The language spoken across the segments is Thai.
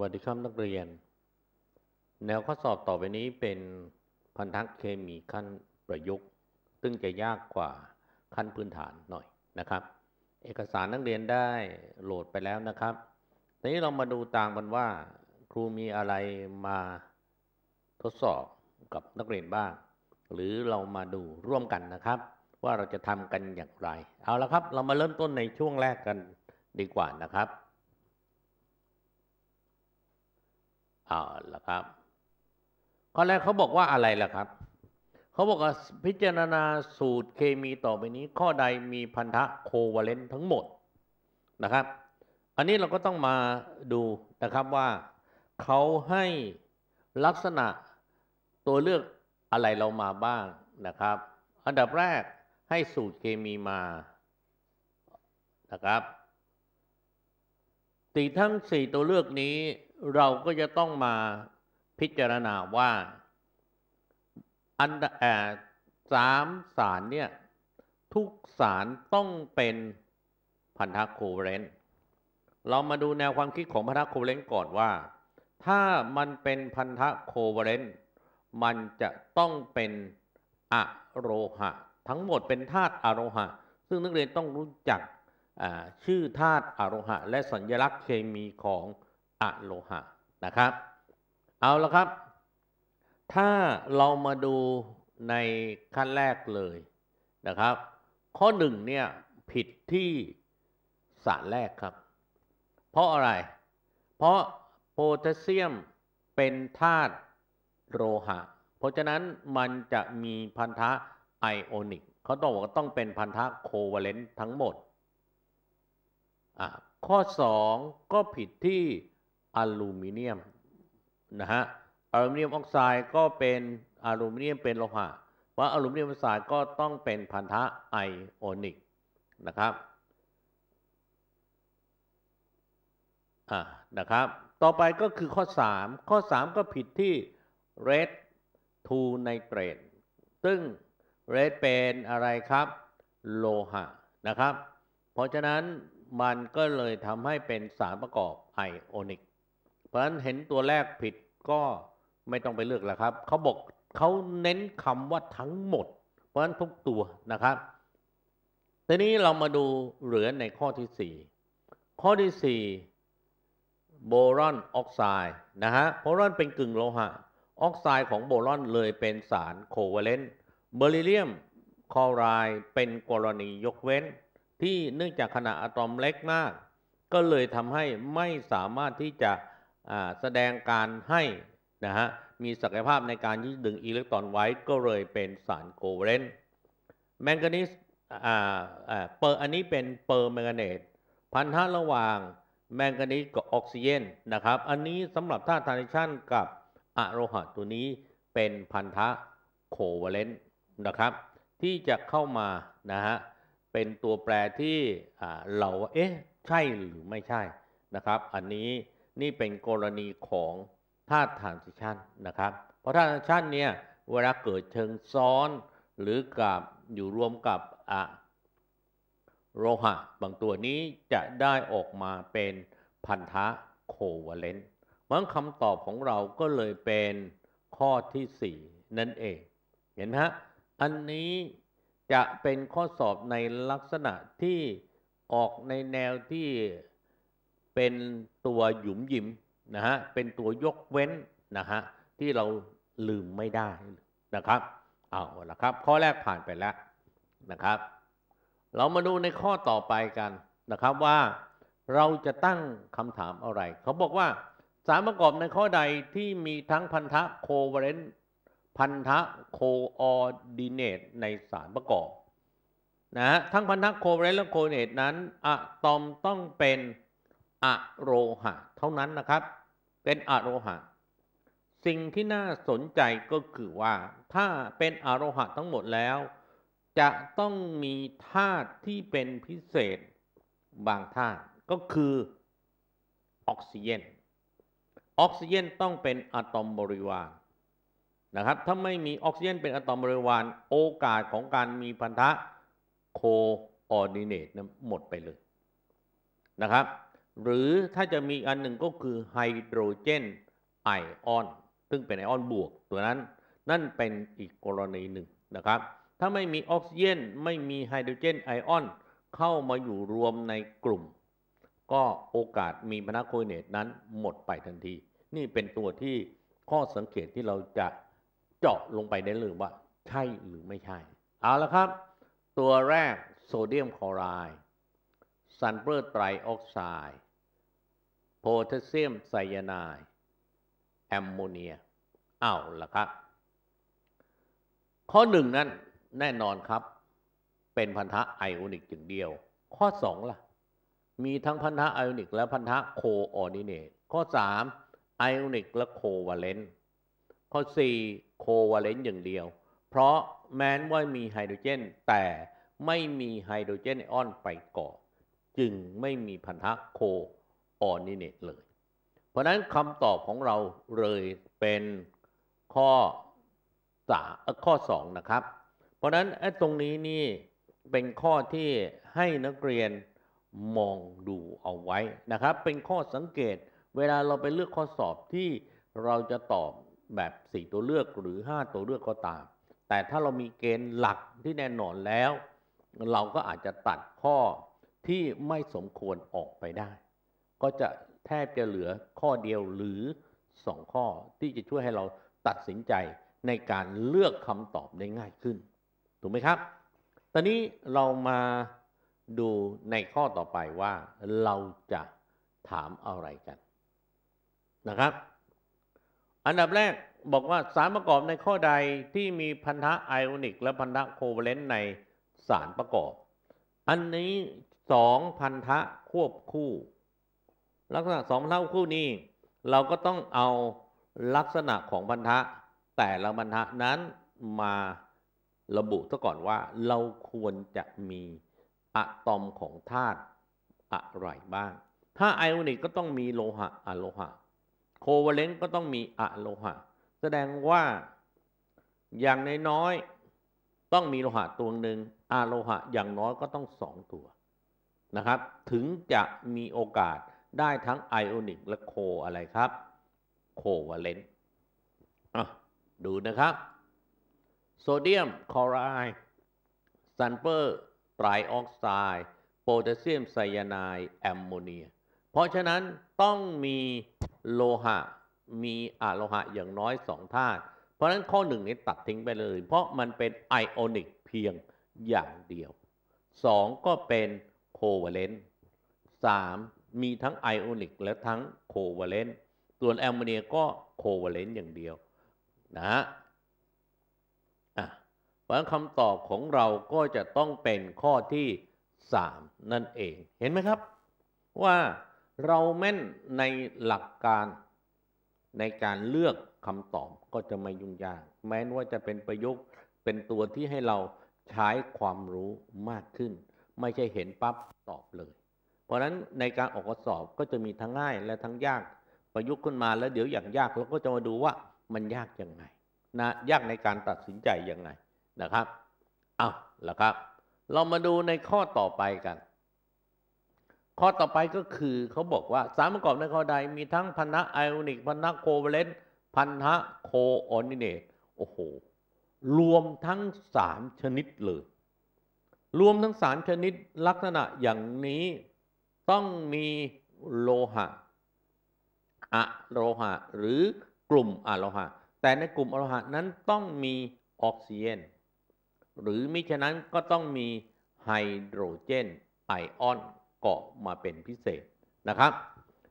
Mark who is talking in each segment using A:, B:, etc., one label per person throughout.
A: วัสดีครับนักเรียน แนวข้อสอบต่อไปนี้เป็นพันธะเคมีขั้นประยุกต์ ซึ่งจะยากกว่าขั้นพื้นฐานหน่อยนะครับ เอกสารนักเรียนได้โหลดไปแล้วนะครับ ทีนี้เรามาดูต่างกันว่า ครูมีอะไรมาทดสอบกับนักเรียนบ้าง หรือเรามาดูร่วมกันนะครับ ว่าเราจะทำกันอย่างไรเอาละครับ เรามาเริ่มต้นในช่วงแรกกันดีกว่านะครับอ่าล่ะครับข้อแรกเขาบอกว่าอะไรล่ะครับ เขาบอกว่าพิจารณาสูตรเคมีต่อไปนี้ ข้อใดมีพันธะโควาเลนต์ทั้งหมดนะครับ อันนี้เราก็ต้องมาดูนะครับว่าเขาให้ลักษณะตัวเลือกอะไรเรามาบ้างนะครับ อันดับแรกให้สูตรเคมีมานะครับ ตีทั้ง 4 ตัวเลือกนี้เราก็จะต้องมาพิจารณาว่าอันแอดสามสารเนี่ย ทุกสารต้องเป็นพันธะโคเวเรนเรามาดูแนวความคิดของพันธะโคเวเรนก่อนว่าถ้ามันเป็นพันธะโคเวเรนมันจะต้องเป็นอะโรหะทั้งหมดเป็นธาตุอะโรหะซึ่งนักเรียนต้องรู้จักชื่อธาตุอะโรหะ และสัญลักษณ์เคมีของอะโลหะนะครับ เอาละครับ ถ้าเรามาดูในขั้นแรกเลยนะครับ ข้อหนึ่งเนี่ย ผิดที่ สารแรกครับ เพราะอะไร เพราะโพแทสเซียมเป็นธาตุโลหะ เพราะฉะนั้นมันจะมีพันธะไอโอนิกเขาต้องบอกว่าต้องเป็นพันธะโควาเลนต์ทั้งหมดข้อ2ก็ผิดที่อลูมิเนียมนะฮะอลูมิเนียมออกไซด์ก็เป็นอลูมิเนียมเป็นโลหะว่าอลูมิเนียมออกไซด์ก็ต้องเป็นพันธะไอโอนิกนะครับ อ่านะครับ ต่อไปก็คือข้อ 3 ข้อ 3 ก็ผิดที่ red to nitrate ซึ่ง red เป็นอะไรครับ โลหะนะครับ เพราะฉะนั้นมันก็เลยทำให้เป็นสารประกอบไอโอนิกพราะฉะนั้นเห็นตัวแรกผิดก็ไม่ต้องไปเลือกแล้วครับ เขาบอกเขาเน้นคำว่าทั้งหมดเพราะฉะนั้นทุกตัวนะครับ ทีนี้เรามาดูเหลือในข้อที่สี่ข้อที่สี่โบรอนออกไซด์นะฮะโบรอนเป็นกึ่งโลหะออกไซด์ของโบรอนเลยเป็นสารโคเวเลนต์เบอริเลียมคอไรด์เป็นกรณียกเว้น ที่เนื่องจากขนาดอะตอมเล็กมากก็เลยทำให้ไม่สามารถที่จะแสดงการให้นะฮะมีศักยภาพในการยึดดึงอิเล็กตรอนไว้ก็เลยเป็น สารโกเรนแมงกานีสออเปอร์อันนี้เป็นเปอร์แมงกานีสพันธะระหว่างแมงกานีสกับออกซิเจนนะครับ อันนี้สำหรับธาตุทรานิชันกับอะโลหะตัวนี้เป็นพันธะโคเวเลนต์นะครับ ที่จะเข้ามานะฮะเป็นตัวแปรที่เราเอ๊ะใช่หรือไม่ใช่นะครับ อันนี้นี่เป็นกรณีของธาตุทรานสิชันนะครับ เพราะธาตุทรานสิชันเนี่ยเวลาเกิดเชิงซ้อน หรือกับอยู่รวมกับอะโลหะ บางตัวนี้จะได้ออกมาเป็นพันธะโควาเลนต์มันคำตอบของเราก็เลยเป็นข้อที่ 4 นั่นเอง เห็นฮะ อันนี้จะเป็นข้อสอบในลักษณะที่ออกในแนวที่เป็นตัวหยุมหยิมนะฮะ เป็นตัวยกเว้นนะฮะที่เราลืมไม่ได้นะครับเอาละครับข้อแรกผ่านไปแล้วนะครับเรามาดูในข้อต่อไปกันนะครับว่า เราจะตั้งคำถามอะไรเขาบอกว่าสารประกอบในข้อใดที่มีทั้งพันธะโคเวเลนพันธะโคออดิเนตในสารประกอบนะฮะทั้งพันธะโคเวเลนและโคเนตนั้นอะตอมต้องเป็นอโรหะ เท่านั้นนะครับเป็นอโรหะสิ่งที่น่าสนใจก็คือว่าถ้าเป็นอโรหะทั้งหมดแล้ว จะต้องมีธาตุที่เป็นพิเศษบางธาตุก็คือออกซิเจนออกซิเจนต้องเป็นอะตอมบริวารนะครับ ถ้าไม่มีออกซิเจนเป็นอะตอมบริวารโอกาสของการมีพันธะโคออร์ดิเนตหมดไปเลยนะครับหรือถ้าจะมีอันหนึ่งก็คือไฮโดรเจนไอออนซึ่งเป็นไอออนบวกตัวนั้น นั่นเป็นอีกกรณีหนึ่งนะครับ ถ้าไม่มีออกซิเจนไม่มีไฮโดรเจนไอออนเข้ามาอยู่รวมในกลุ่ม ก็โอกาสมีพนกโคเนตนั้นหมดไปทันที นี่เป็นตัวที่ข้อสังเกตที่เราจะเจาะลงไปได้เลยว่าใช่หรือไม่ใช่เอาละครับ ตัวแรกโซเดียมคลอไรด์ซัลเฟอร์ไตรออกไซด์โพแทสเซียมไซยาไนด์แอมโมเนียอ้าวล่ะครับ ข้อหนึ่งนั้นแน่นอนครับ เป็นพันธะไอโอนิกอย่างเดียว ข้อสองล่ะ มีทั้งพันธะไอโอนิกและพันธะโคออร์ดิเนตข้อสามไอโอนิกและโควาเลนต์ข้อสี่โควาเลนต์อย่างเดียว เพราะแม้นว่ามีไฮโดรเจน แต่ไม่มีไฮโดรเจนไอออนไปเกาะจึงไม่มีพันธะโคออนนิเนตเลย เพราะนั้นคำตอบของเราเลยเป็นข้อสาข้อสองนะครับ เพราะนั้นตรงนี้นี่ เป็นข้อที่ให้นักเรียนมองดูเอาไว้นะครับ เป็นข้อสังเกตเวลาเราไปเลือกข้อสอบที่เราจะตอบแบบ 4 ตัวเลือกหรือ 5 ตัวเลือกก็ตาม แต่ถ้าเรามีเกณฑ์หลักที่แน่นอนแล้ว เราก็อาจจะตัดข้อที่ไม่สมควรออกไปได้ก็จะแทบจะเหลือข้อเดียวหรือสองข้อที่จะช่วยให้เราตัดสินใจในการเลือกคำตอบได้ง่ายขึ้นถูกไหมครับ ตอนนี้เรามาดูในข้อต่อไปว่าเราจะถามอะไรกันนะครับ อันดับแรกบอกว่าสารประกอบในข้อใดที่มีพันธะไอออนิกและพันธะโคเวเลนต์ในสารประกอบ อันนี้สองพันธะควบคู่ลักษณะสองรรทัดคู่นี้ เราก็ต้องเอาลักษณะของพันธะ แต่ละพันธะนั้นมาระบุซะก่อนว่า เราควรจะมีอะตอมของธาตุอะไรบ้าง ถ้าไอออนิกก็ต้องมีโลหะอะโลหะโควาเลนต์ก็ต้องมีอะโลหะแสดงว่าอย่างน้อยๆต้องมีโลหะตัวหนึ่งอะโลหะ อย่างน้อยก็ต้องสองตัวนะครับ ถึงจะมีโอกาสได้ทั้งไอโอนิกและโคอะไรครับโควาเลนต์ดูนะครับโซเดียมคลอไรด์ซัลเฟอร์ไตรออกไซด์โพแทสเซียมไซยาไนด์แอมโมเนียเพราะฉะนั้นต้องมีโลหะมีอะโลหะอย่างน้อยสองธาตุเพราะฉะนั้นข้อหนึ่งนี้ตัดทิ้งไปเลย เพราะมันเป็นไอออนิกเพียงอย่างเดียว 2 ก็เป็นโควาเลนต์3มีทั้งไอโอนิกและทั้งโคเวเลนต์ส่วนแอมโมเนียก็โคเวเลนต์อย่างเดียว นะฮะเพราะคำตอบของเราก็จะต้องเป็นข้อที่ 3 นั่นเองเห็นไหมครับ ว่าเราแม่นในหลักการในการเลือกคำตอบก็จะไม่ยุ่งยากแม้นว่าจะเป็นประยุกต์ เป็นตัวที่ให้เราใช้ความรู้มากขึ้น ไม่ใช่เห็นปั๊บตอบเลยเพราะฉะนั้นในการออกข้อสอบก็จะมีทั้งง่ายและทั้งยาก ประยุกต์ขึ้นมาแล้วเดี๋ยวอย่างยากเราก็จะมาดูว่ามันยากยังไงนะยากในการตัดสินใจยังไงนะครับเอาละครับ เรามาดูในข้อต่อไปกัน ข้อต่อไปก็คือเขาบอกว่าสารประกอบในข้อใดมีทั้งพันธะไอออนิกพันธะโคเวเลนต์พันธะโคออนิเนตโอ้โหรวมทั้งสามชนิดเลยรวมทั้งสารชนิดลักษณะอย่างนี้ต้องมีโลหะอะโลหะ หรือกลุ่มอะโลหะ แต่ในกลุ่มอะโลหะนั้นต้องมีออกซิเจนหรือมิฉะนั้นก็ต้องมีไฮโดรเจน ไอออนเกาะมาเป็นพิเศษนะครับ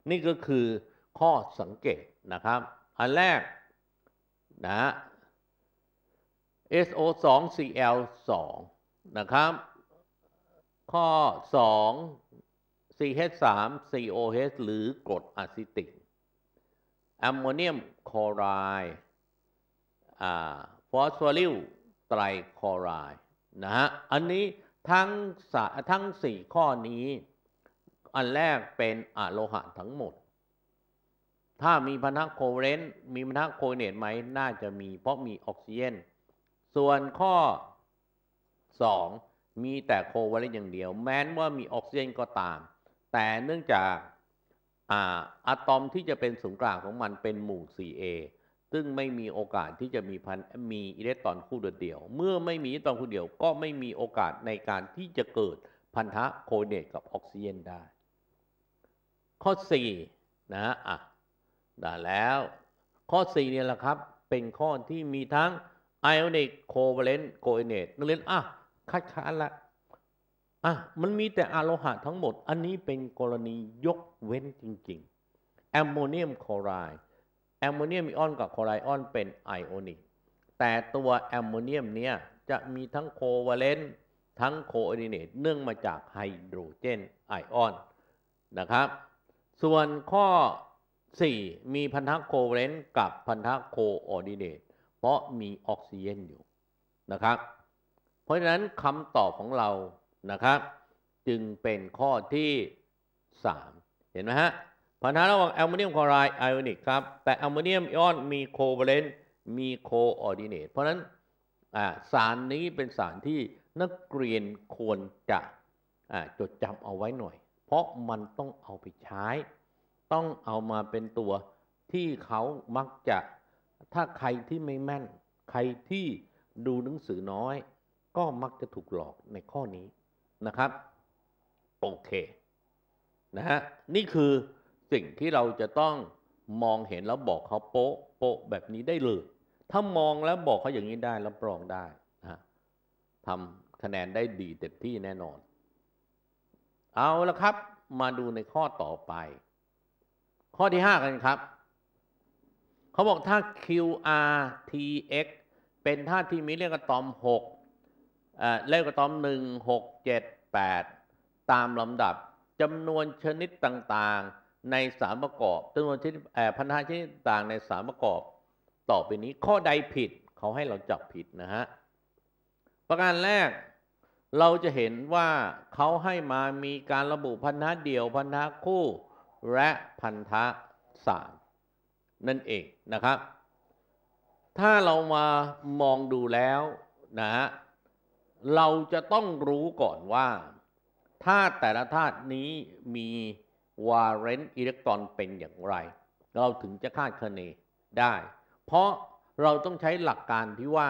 A: นี่ก็คือข้อสังเกตนะครับอันแรกนะ SO2Cl2 นะครับข้อ 2 CH3 COH หรือกรดอะซิติก แอมโมเนียมคลอไรด์ฟอสฟอริลไตรคลอไรด์นะฮะ อันนี้ทั้งทั้งสี่ข้อนี้อันแรกเป็นอะโลหะทั้งหมด ถ้ามีพันธะโคเรนต์มีพันธะโคเนตไหมน่าจะมีเพราะมีออกซิเจน ส่วนข้อ 2 มีแต่โคเวลต์อย่างเดียว แม้นว่ามีออกซิเจนก็ตามแต่เนื่องจากอะตอมที่จะเป็นศูนย์กลางของมันเป็นหมู่ 4A ซึ่งไม่มีโอกาสที่จะมีพัน มี อิเล็กตรอนคู่เดียว เมื่อไม่มีอิเล็กตรอนคู่เดียวก็ไม่มีโอกาสในการที่จะเกิดพันธะโคเดตกับออกซิเจนได้ ข้อ4นะฮะอ่ะได้แล้วข้อ4เนี่ยแหละครับ เป็นข้อที่มีทั้งไอออนิกโคเวเลนต์โคเอเนตนักเรียนอ่ะ คัดค้านละอ่ะมันมีแต่อะโลหะทั้งหมดอันนี้เป็นกรณียกเว้นจริงๆ แอมโมเนียมคลอไรด์ แอมโมเนียมอิออนกับคลอไรด์ออนเป็นไอโอนิกแต่ตัวแอมโมเนียมเนี่ยจะมีทั้งโควาเลนต์ทั้งโคออดิเนตเนื่องมาจากไฮโดรเจนไอออนนะครับ ส่วนข้อ 4 มีพันธะโคเวเลนต์กับพันธะโคออดิเนตเพราะมีออกซิเจนอยู่นะครับ เพราะฉะนั้นคำตอบของเรานะครับ จึงเป็นข้อที่ 3 เห็นไหมฮะ พันธะระหว่างแอลมิเนียมคลอไรด์ไอออนิกครับ แต่แอลมิเนียมไอออนมีโคเวเลนต์มีโคออร์ดิเนตเพราะฉะนั้นสารนี้เป็นสารที่นักเรียนควรจะจดจำเอาไว้หน่อย เพราะมันต้องเอาไปใช้ ต้องเอามาเป็นตัวที่เขามักจะ ถ้าใครที่ไม่แม่นใครที่ดูหนังสือน้อย ก็มักจะถูกหลอกในข้อนี้นะครับ โอเค นะฮะนี่คือสิ่งที่เราจะต้องมองเห็นแล้วบอกเขาโป๊ะ โป๊ะแบบนี้ได้เลย ถ้ามองแล้วบอกเขาอย่างนี้ได้รับรองได้นะทำคะแนนได้ดีเต็มที่แน่นอน เอาละครับมาดูในข้อต่อไป ข้อที่ 5 กันครับ เขาบอกถ้า QRTX เป็นธาตุที่มีเลขอะตอม 6เลขอะตอมหนึ่งหกเจ็ดแปดตามลำดับจำนวนชนิดต่างๆในสารประกอบจำนวนชนิดพันธะชนิดต่างในสารประกอบ ต่อไปนี้ข้อใดผิดเขาให้เราจับผิดนะฮะ ประการแรกเราจะเห็นว่าเขาให้มามีการระบุพันธะเดี่ยวพันธะคู่และพันธะสามนั่นเองนะครับ ถ้าเรามามองดูแล้วนะฮะเราจะต้องรู้ก่อนว่าธาตุแต่ละธาตุนี้มี วาเรนต์อิเล็กตรอนเป็นอย่างไร เราถึงจะคาดคะเนได้ เพราะเราต้องใช้หลักการที่ว่า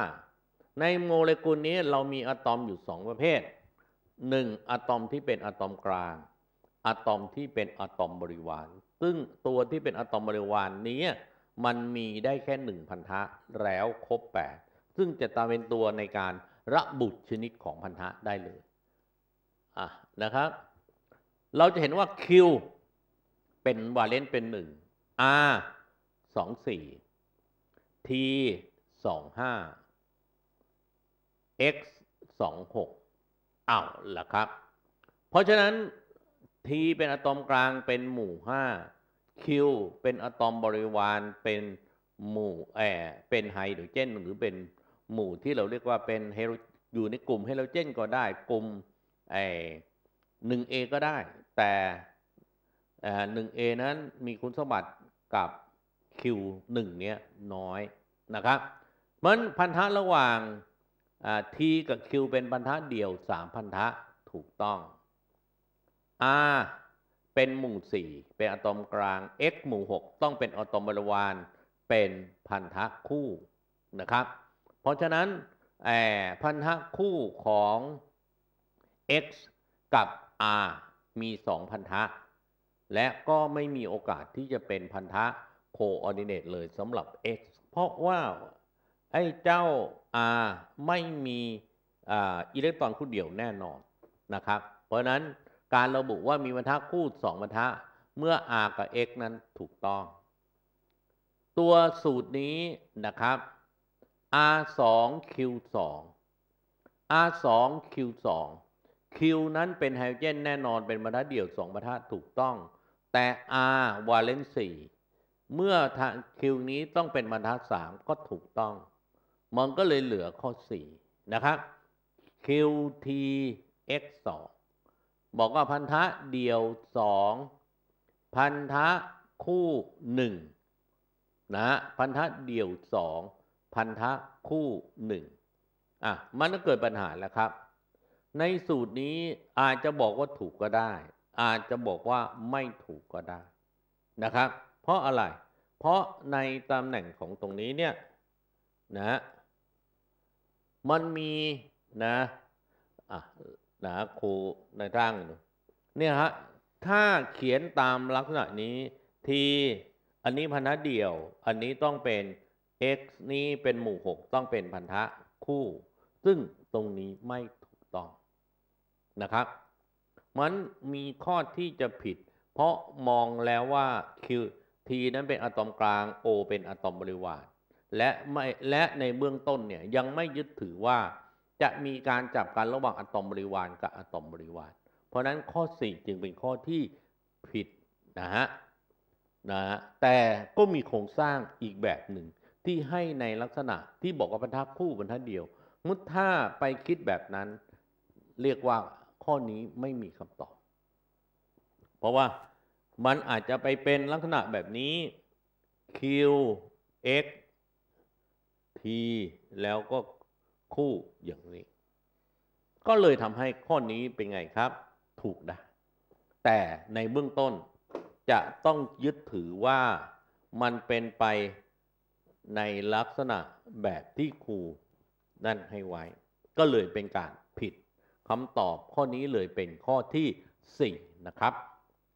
A: ในโมเลกุลนี้เรามีอะตอมอยู่สองประเภทหนึ่งอะตอมที่เป็นอะตอมกลาง อะตอมที่เป็นอะตอมบริวาร ซึ่งตัวที่เป็นอะตอมบริวารนี้มันมีได้แค่หนึ่งพันธะแล้ว ครบแปดซึ่งจะตามเป็นตัวในการระบุชนิดของพันธะได้เลยอะนะครับ เราจะเห็นว่า Q เป็นวาเลนต์เป็นหนึ่ง R สองสี่ T สองห้า X สองหกอ้าวล่ะครับ เพราะฉะนั้น T เป็นอะตอมกลางเป็นหมู่ห้า Q เป็นอะตอมบริวารเป็นหมู่แอเป็นไฮโดรเจนหรือเป็นหมู่ที่เราเรียกว่าเป็นเฮโรอยู่ในกลุ่มเฮโรเจนก็ได้กลุ่มไอหนึ่งเอก็ได้ แต่หนึ่งเอนั้นมีคุณสมบัติกับ Q1 เนี้ยน้อยนะครับมันพันธะระหว่างทีกับ Q เป็นพันธะเดี่ยว 3 พันธะถูกต้อง R เป็นหมู่ 4 เป็นอะตอมกลาง X หมู่ 6 ต้องเป็นอะตอมบริวารเป็นพันธะคู่นะครับเพราะฉะนั้นพันธะคู่ของ x กับ r มี 2 พันธะ และก็ไม่มีโอกาสที่จะเป็นพันธะโคออร์ดิเนตเลยสำหรับ x เพราะว่า ไอ้เจ้า r ไม่มีอิเล็กตรอนคู่เดียวแน่นอนนะครับ เพราะนั้นการระบุว่ามีพันธะคู่2พันธะเมื่อ r กับ x นั้นถูกต้อง ตัวสูตรนี้นะครับ R2Q2 R2Q2 Q นั้นเป็นไฮโดรเจนแน่นอนเป็นบรรทัดเดี่ยวสองบรรทัดถูกต้อง แต่ R วาเลนซีเมื่อ Q นี้ต้องเป็นบรรทัดสามก็ถูกต้องมันก็เลยเหลือข้อ 4 นะครับ QTX2 บอกว่าพันธะเดี่ยว 2 พันธะคู่ 1 นะพันธะเดี่ยว 2พันธะคู่หนึ่ง อ่ะ มันก็เกิดปัญหาแล้วครับ ในสูตรนี้อาจจะบอกว่าถูกก็ได้ อาจจะบอกว่าไม่ถูกก็ได้นะครับ เพราะอะไร เพราะในตำแหน่งของตรงนี้เนี่ยนะ มันมีนะอ่ะนะครูในร่างเนี่ยฮะถ้าเขียนตามลักษณะนี้ทีอันนี้พันธะเดี่ยวอันนี้ต้องเป็น x นี้เป็นหมู่ 6 ต้องเป็นพันธะคู่ ซึ่งตรงนี้ไม่ถูกต้องนะครับมันมีข้อที่จะผิด เพราะมองแล้วว่า Q T นั้นเป็นอะตอมกลาง O เป็นอะตอมบริวาร และไม่และในเบื้องต้นเนี่ยยังไม่ยึดถือว่าจะมีการจับกันระหว่างอะตอมบริวารกับอะตอมบริวาร เพราะนั้นข้อ4 จึงเป็นข้อที่ผิดนะฮะนะฮะแต่ก็มีโครงสร้างอีกแบบหนึ่งที่ให้ในลักษณะที่บอกว่าบรรทัดคู่บรรทัดเดียว มุดถ้าไปคิดแบบนั้น เรียกว่าข้อนี้ไม่มีคำตอบ เพราะว่ามันอาจจะไปเป็นลักษณะแบบนี้ q x t แล้วก็คู่อย่างนี้ ก็เลยทำให้ข้อนี้เป็นไงครับ ถูกได้แต่ในเบื้องต้นจะต้องยึดถือว่ามันเป็นไปในลักษณะแบบที่ครูนั่นให้ไว้ ก็เลยเป็นการผิดคำตอบข้อนี้เลยเป็นข้อที่4นะครับ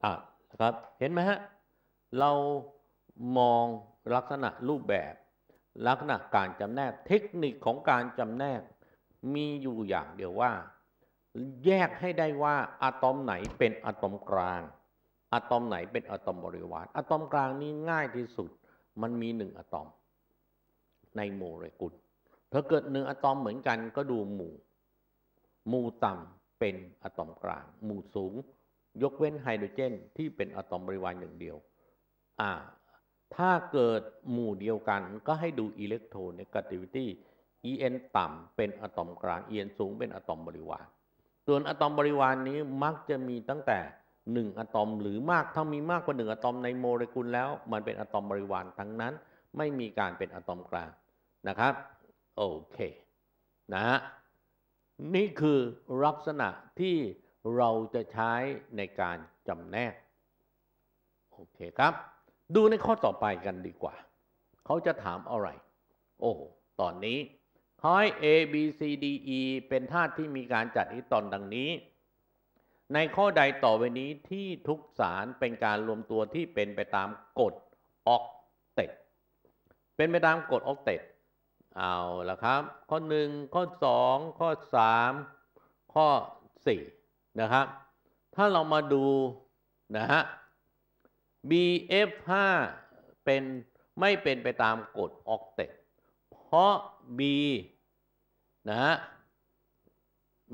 A: อ่ะนะครับเห็นไหมฮะเรามองลักษณะรูปแบบ ลักษณะการจำแนก เทคนิคของการจำแนก มีอยู่อย่างเดียวว่า แยกให้ได้ว่าอะตอมไหนเป็นอะตอมกลาง อะตอมไหนเป็นอะตอมบริวารอะตอมกลางนี่ง่ายที่สุด มันมีหนึ่งอะตอมในโมเลกุล ถ้าเกิดเนื้ออะตอมเหมือนกันก็ดูหมู่ หมู่ต่ำเป็นอะตอมกลาง หมู่สูง ยกเว้นไฮโดรเจนที่เป็นอะตอมบริวารอย่างเดียวอ่าถ้าเกิดหมู่เดียวกันก็ให้ดูอิเล็กโทรเนกาติวิตี้ En ต่ำเป็นอะตอมกลาง En สูงเป็นอะตอมบริวาร ส่วนอะตอมบริวารนนี้มักจะมีตั้งแต่หนึ่งอะตอมหรือมาก ถ้ามีมากกว่าหนึ่งอะตอมในโมเลกุลแล้วมันเป็นอะตอมบริวาร ทั้งนั้น ไม่มีการเป็นอะตอมกลางนะครับ โอเค นะ นี่คือลักษณะที่เราจะใช้ในการจำแนกโอเคครับ ดูในข้อต่อไปกันดีกว่า เขาจะถามอะไร โอ้ตอนนี้ค้อย A B C D E เป็นธาตุที่มีการจัดอิตอนดังนี้ ในข้อใดต่อไปนี้ที่ทุกสารเป็นการรวมตัวที่เป็นไปตามกฎออกเตตเป็นไปตามกฎออกเตตเอาละครับ ข้อหนึ่งข้อสองข้อสามข้อสี่นะครับถ้าเรามาดู นะฮะ BF5 เป็น ไม่เป็นไปตามกฎออกเตตเพราะ B นะฮะ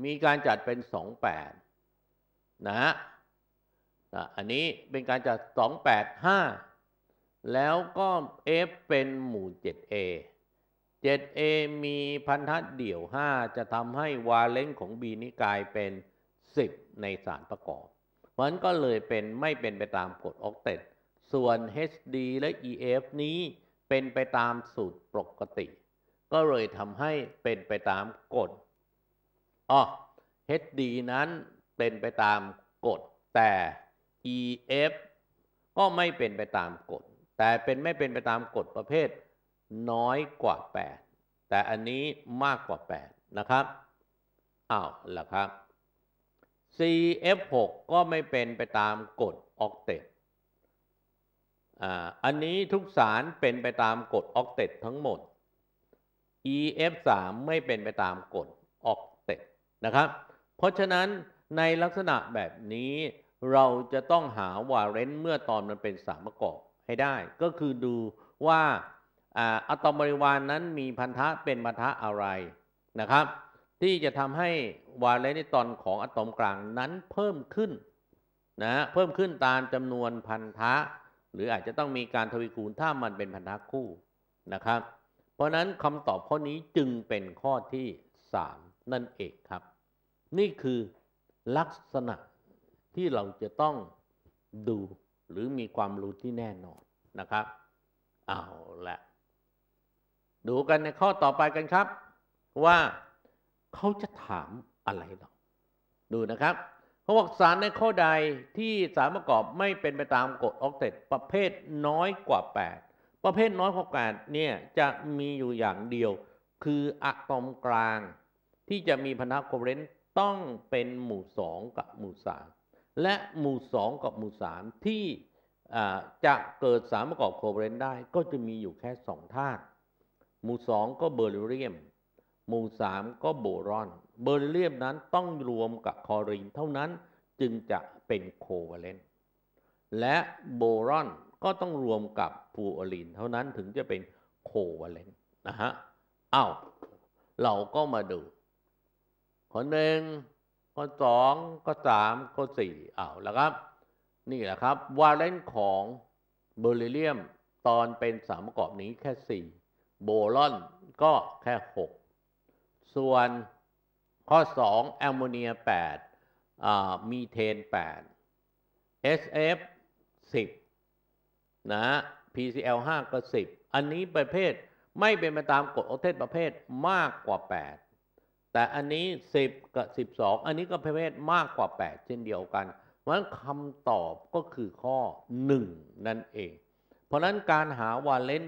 A: มีการจัดเป็น 28 นะฮะอันนี้เป็นการจัด 285 แล้วก็ F เป็นหมู่ 7A 7A มีพันธะเดี่ยว 5 จะทำให้วาเลนของ B นี้กลายเป็น 10 ในสารประกอบมันก็เลยเป็นไม่เป็นไปตามกฎออกเตตส่วน HD และ EF นี้เป็นไปตามสูตรปกติ ก็เลยทำให้เป็นไปตามกฎอ๋อ HD นั้นเป็นไปตามกฎ แต่ EF ก็ไม่เป็นไปตามกฎ แต่เป็นไม่เป็นไปตามกฎประเภทน้อยกว่า 8 แต่อันนี้มากกว่า8นะครับอ้าวล่ะครับ CF6 ก็ไม่เป็นไปตามกฎออกเตตอันนี้ทุกสารเป็นไปตามกฎออกเตตทั้งหมด EF3 ไม่เป็นไปตามกฎออกเตตนะครับ เพราะฉะนั้นในลักษณะแบบนี้เราจะต้องหาวาเรนต์เมื่อตอนมันเป็นสามประกอบให้ได้ ก็คือดูว่าอะตอมบริวารนนั้นมีพันธะเป็นพันธะอะไรนะครับ ที่จะทำให้วาเลนิตอนของอะตอมกลางนั้นเพิ่มขึ้นนะเพิ่มขึ้นตามจำนวนพันธะ หรืออาจจะต้องมีการทวีคูณถ้ามันเป็นพันธะคู่นะครับ เพราะนั้นคำตอบข้อนี้จึงเป็นข้อที่ 3 นั่นเองครับ นี่คือลักษณะที่เราจะต้องดูหรือมีความรู้ที่แน่นอนนะครับ เอาละดูกันในข้อต่อไปกันครับว่าเขาจะถามอะไรเราดูนะครับเขาบอกสารในข้อใดที่สารประกอบไม่เป็นไปตามกฎออกเซตประเภทน้อยกว่า 8 ประเภทน้อยกว่า8เนี่ยจะมีอยู่อย่างเดียวคืออะตอมกลาง ที่จะมีพันธะโคเรนต์ต้องเป็นหมู่ 2 กับหมู่ 3 และหมู่ 2 กับหมู่ 3 ที่จะเกิดสารประกอบโคเรนต์ได้ ก็จะมีอยู่แค่2ธาตุหมู่สองก็เบอร์เรียม หมู่สามก็โบรอน เบอร์เรียมนั้นต้องรวมกับคอรินเท่านั้นจึงจะเป็นโควาเลนต์ และโบรอนก็ต้องรวมกับฟูออรินเท่านั้นถึงจะเป็นโควาเลนต์นะฮะเอา้าเราก็มาดูข้อหนึ่งข้อสองข้อสามข้อสี่เอาแล้วครับนี่แหละครับวาเลนต์ของเบอร์เลียมตอนเป็นสามประกอบนี้แค่สี่โบลอนก็แค่ 6 ส่วนข้อ 2 แอมโมเนีย8มีเทน 8 SF 10นะ PCL 5ก็ 10 อันนี้ประเภทไม่เป็นไปตามกฎโอเทศประเภทมากกว่า 8 แต่อันนี้ 10 กับ 12 อันนี้ก็ประเภทมากกว่า 8 เช่นเดียวกัน เพราะฉะนั้นคำตอบก็คือข้อ 1 นั่นเอง เพราะนั้นการหาวาเลน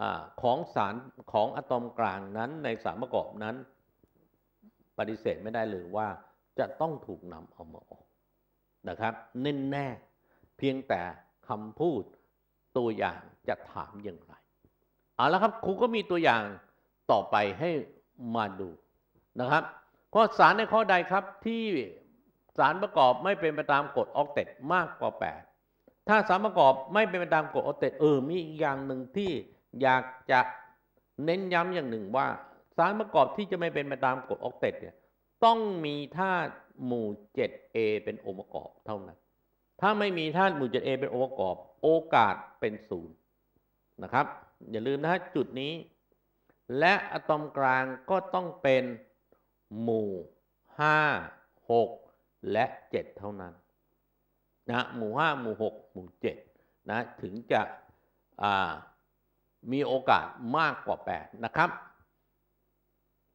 A: อของสารของอะตอมกลางนั้นในสารประกอบนั้น ปฏิเสธไม่ได้เลยว่าจะต้องถูกนำเอามาออกนะครับแน่แน่เพียงแต่คำพูดตัวอย่างจะถามอย่างไรเอาละครับครูก็มีตัวอย่างต่อไปให้มาดูนะครับข้อสารในข้อใดครับที่สารประกอบไม่เป็นไปตามกฎออกเตดมากกว่า 8 ถ้าสารประกอบไม่เป็นไปตามกฎออกเตดเออมีอีกอย่างหนึ่งที่อยากจะเน้นย้ำอย่างหนึ่งว่าสารประกอบที่จะไม่เป็นไปตามกฎออกเต็ดเนี่ยต้องมีธาตุหมู่ 7A เป็นองค์ประกอบเท่านั้น ถ้าไม่มีธาตุหมู่ 7A เป็นองค์ประกอบโอกาสเป็นศูนย์นะครับ อย่าลืมนะฮะจุดนี้ และอะตอมกลางก็ต้องเป็นหมู่ 5 6 และ 7 เท่านั้นนะหมู่ 5 หมู่ 6 หมู่ 7 นะถึงจะอ่ามีโอกาสมากกว่า 8 นะครับ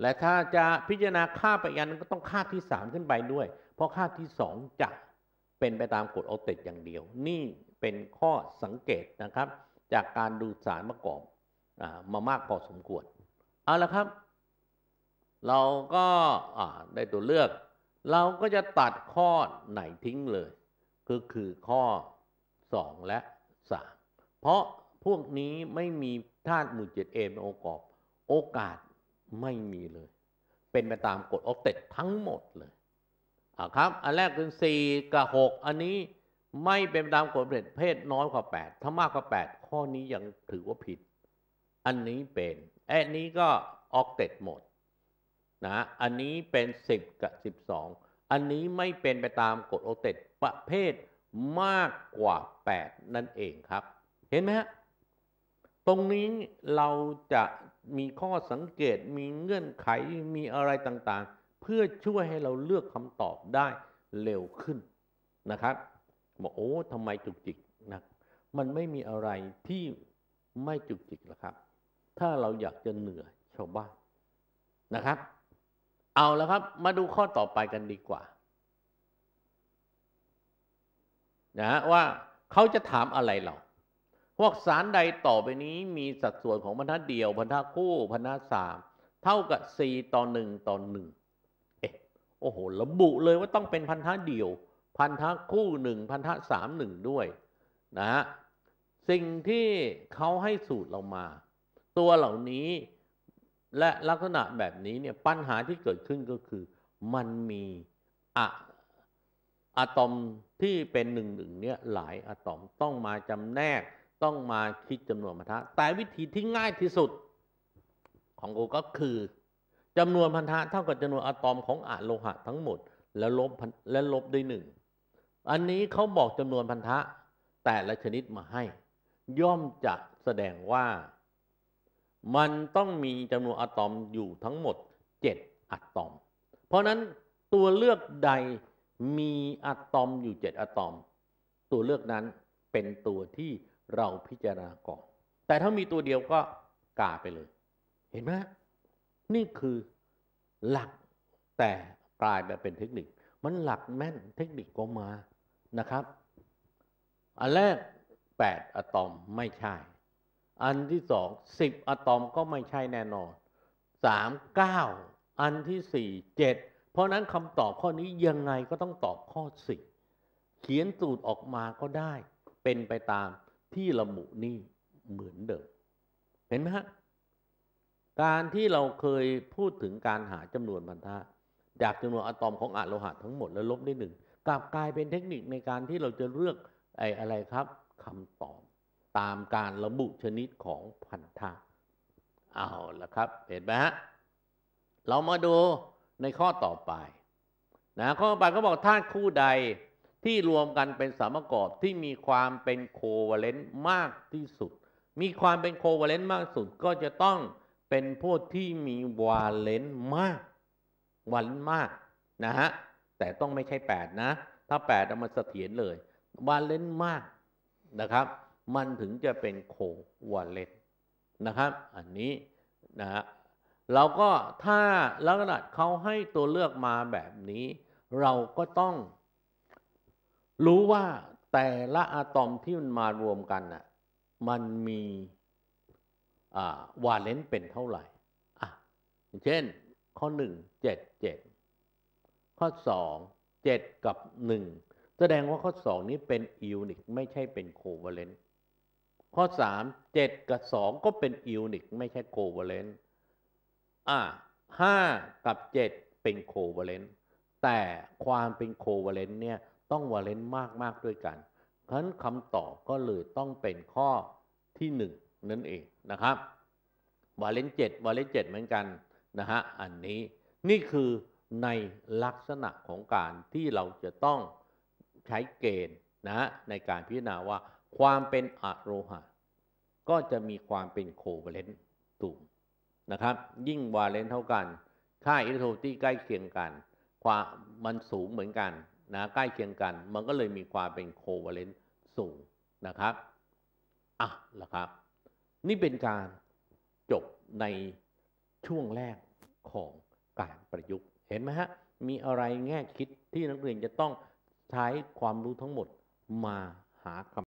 A: และถ้าจะพิจารณาค่าไปยันก็ต้องค่าที่ 3 ขึ้นไปด้วย เพราะค่าที่ 2จะเป็นไปตามกฎออเตตอย่างเดียว นี่เป็นข้อสังเกตนะครับ จากการดูสารประกอบอมามากพอสมควรเอาละครับ เราก็ได้ตัวเลือก เราก็จะตัดข้อไหนทิ้งเลย ก็คือข้อ 2 และ 3 เพราะพวกนี้ไม่มีธาตุหมู่เจ็ดเอเป็นองค์ประกอบ โอกาสไม่มีเลย เป็นไปตามกฎออกเต็ดทั้งหมดเลยอาครับ อันแรกคือสี่กับหกอันนี้ไม่เป็นไปตามกฎเพ็เพศน้อยกว่าแปดถ้ามากกว่าแปดข้อนี้ยังถือว่าผิด อันนี้เป็นไอ้นี้ก็ออกเต็ดหมด นะ อันนี้เป็นสิบกับสิบสองอันนี้ไม่เป็นไปตามกฎออกเต็ดประเภทมากกว่าแปดนั่นเองครับเห็นไหมฮะตรงนี้เราจะมีข้อสังเกตมีเงื่อนไขมีอะไรต่าง ๆ เพื่อช่วยให้เราเลือกคำตอบได้เร็วขึ้นนะครับบอกโอ้ทำไมจุกจิกนะมันไม่มีอะไรที่ไม่จุกจิกหรอกครับ ถ้าเราอยากจะเหนือชาวบ้านนะครับ เอาแล้วครับ มาดูข้อต่อไปกันดีกว่านะว่าเขาจะถามอะไรเราพวกสารใดต่อไปนี้มีสัดส่วนของพันธะเดียว พันธะคู่พันธะสามเท่ากับ 4 ต่อ 1 ต่อ 1 เอ๊ะ โอ้โห ระบุเลยว่าต้องเป็นพันธะเดียวพันธะคู่1พันธะสามหนึ่งด้วยนะฮะสิ่งที่เขาให้สูตรเรามา ตัวเหล่านี้และลักษณะแบบนี้เนี่ยปัญหาที่เกิดขึ้นก็คือ มันมีอะอะตอมที่เป็นหนึ่งหนึ่งเนี่ยหลายอะตอมต้องมาจำแนกต้องมาคิดจำนวนพันธะ แต่วิธีที่ง่ายที่สุด ของกูก็คือจำนวนพันธะเท่ากับจำนวนอะตอมของอะโลหะทั้งหมดแล้วลบและลบด้วยหนึ่ง อันนี้เขาบอกจำนวนพันธะ แต่ละชนิดมาให้ ย่อมจะแสดงว่า มันต้องมีจำนวนอะตอมอยู่ทั้งหมด7อะตอม เพราะนั้นตัวเลือกใดมีอะตอมอยู่ 7อะตอม ตัวเลือกนั้นเป็นตัวที่เราพิจารณาก่อน แต่ถ้ามีตัวเดียวก็กาไปเลย เห็นไหม นี่คือหลักแต่กลายมาเป็นเทคนิค มันหลักแม่นเทคนิคก็มา นะครับ อันแรก 8อะตอมไม่ใช่ อันที่สองสิบอะตอมก็ไม่ใช่แน่นอน สามเก้า อันที่สี่เจ็ด เพราะนั้นคำตอบข้อนี้ยังไงก็ต้องตอบข้อสี่เขียนสูตรออกมาก็ได้ เป็นไปตามที่ระบุนี่เหมือนเดิมเห็นไหมฮะ การที่เราเคยพูดถึงการหาจำนวนพันธะจากจำนวนอะตอมของอะโลหะทั้งหมดแล้วลบได้หนึ่งกลับกลายเป็นเทคนิคในการที่เราจะเลือกไอ้อะไรครับคำตอบตามการระบุชนิดของพันธะเอาละครับ เห็นไหมฮะ เรามาดูในข้อต่อไป นะ ข้อต่อไปก็บอกธาตุคู่ใดที่รวมกันเป็นสามประกอบที่มีความเป็นโคเวเลนต์มากที่สุด มีความเป็นโคเวเลนต์มากสุดก็จะต้องเป็นพวกที่มี วาเลนต์มากวาเลนต์มากนะฮะ แต่ต้องไม่ใช่ 8 นะ ถ้า8เอามาเสถียรเลยวาเลนต์มากนะครับ มันถึงจะเป็นโควาเลนต์นะครับอันนี้นะฮะ เราก็ถ้าลักษณะเขาให้ตัวเลือกมาแบบนี้เราก็ต้องรู้ว่าแต่ละอะตอมที่มันมารวมกันน่ะมันมีวาเลนต์เป็นเท่าไหร่อ่ะเช่น ข้อหนึ่งเจ็ดเจ็ดข้อสองเจ็ดกับหนึ่งแสดงว่าข้อสองนี้เป็นอิวนิกไม่ใช่เป็นโควาเลนต์ข้อสามเจ็ดกับสองก็เป็นอิวนิกไม่ใช่โควาเลนต์อ่ะห้ากับเจ็ดเป็นโควาเลนต์แต่ความเป็นโควาเลนต์เนี่ยต้องวาเลนต์มากมากด้วยกันเพราะนั้นคำตอบก็เลยต้องเป็นข้อที่หนึ่งนั่นเองนะครับ วาเลนต์เจ็ดวาเลนต์เจ็ดเหมือนกันนะฮะ อันนี้นี่คือในลักษณะของการที่เราจะต้องใช้เกณฑ์นะในการพิจารณาว่าความเป็นอะโรหะก็จะมีความเป็นโควาเลนต์สูงนะครับ ยิ่งวาเลนต์เท่ากัน ค่าอิเล็กโทรตี้ใกล้เคียงกัน ความมันสูงเหมือนกันนะใกล้เคียงกัน มันก็เลยมีความเป็นโควาเลนต์สูงนะครับ อ่ะนะครับ นี่เป็นการจบในช่วงแรกของการประยุกต์ เห็นไหมฮะ มีอะไรแง่คิดที่นักเรียนจะต้องใช้ความรู้ทั้งหมดมาหาคำ